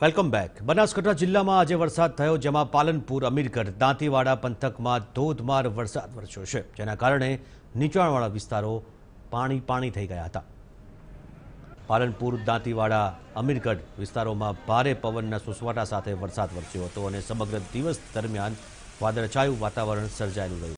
welcome back Banaskantha જિલ્લામાં આજે વરસાદ થયો જેમાં પાલનપુર અમીરગઢ દાંતીવાડા પંથકમાં ધોધમાર વરસાદ વરસ્યો છે જેના કારણે નીચાણવાળા વિસ્તારો પાણી પાણી થઈ ગયા હતા પાલનપુર દાંતીવાડા અમીરગઢ વિસ્તારોમાં ભારે પવનના સુસવાટા સાથે વરસાદ વરસ્યો હતો અને સમગ્ર દિવસ દરમિયાન વાદળછાયું વાતાવરણ સર્જાયેલું રહ્યું